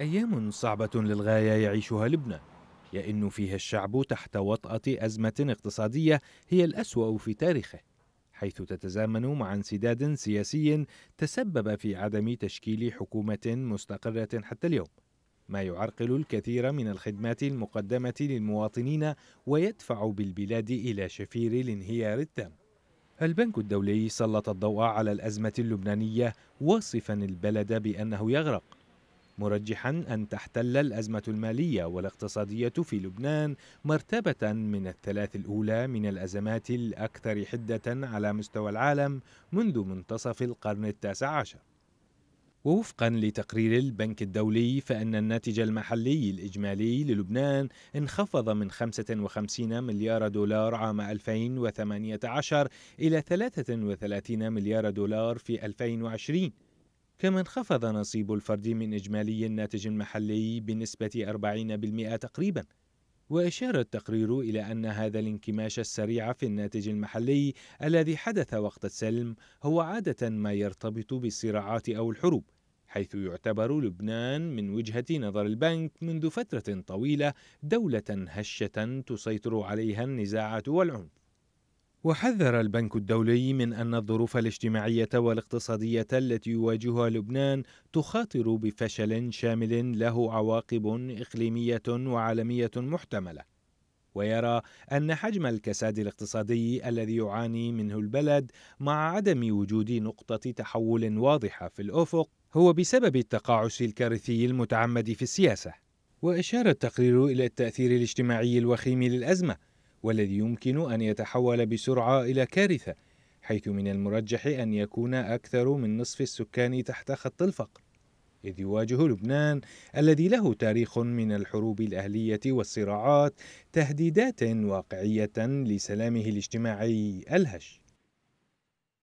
أيام صعبة للغاية يعيشها لبنان يئن فيها الشعب تحت وطأة أزمة اقتصادية هي الأسوأ في تاريخه حيث تتزامن مع انسداد سياسي تسبب في عدم تشكيل حكومة مستقرة حتى اليوم ما يعرقل الكثير من الخدمات المقدمة للمواطنين ويدفع بالبلاد إلى شفير الانهيار التام البنك الدولي سلط الضوء على الأزمة اللبنانية واصفا البلد بأنه يغرق مرجحا أن تحتل الأزمة المالية والاقتصادية في لبنان مرتبة من الثلاث الأولى من الأزمات الأكثر حدة على مستوى العالم منذ منتصف القرن التاسع عشر ووفقا لتقرير البنك الدولي فإن الناتج المحلي الإجمالي للبنان انخفض من 55 مليار دولار عام 2018 إلى 33 مليار دولار في 2020 كما انخفض نصيب الفرد من إجمالي الناتج المحلي بنسبة 40% تقريباً وأشار التقرير إلى أن هذا الانكماش السريع في الناتج المحلي الذي حدث وقت السلم هو عادة ما يرتبط بالصراعات أو الحروب حيث يعتبر لبنان من وجهة نظر البنك منذ فترة طويلة دولة هشة تسيطر عليها النزاعات والعنف وحذر البنك الدولي من أن الظروف الاجتماعية والاقتصادية التي يواجهها لبنان تخاطر بفشل شامل له عواقب إقليمية وعالمية محتملة. ويرى أن حجم الكساد الاقتصادي الذي يعاني منه البلد مع عدم وجود نقطة تحول واضحة في الأفق هو بسبب التقاعس الكارثي المتعمد في السياسة. وأشار التقرير إلى التأثير الاجتماعي الوخيم للأزمة والذي يمكن أن يتحول بسرعة إلى كارثة حيث من المرجح أن يكون أكثر من نصف السكان تحت خط الفقر إذ يواجه لبنان الذي له تاريخ من الحروب الأهلية والصراعات تهديدات واقعية لسلامه الاجتماعي الهش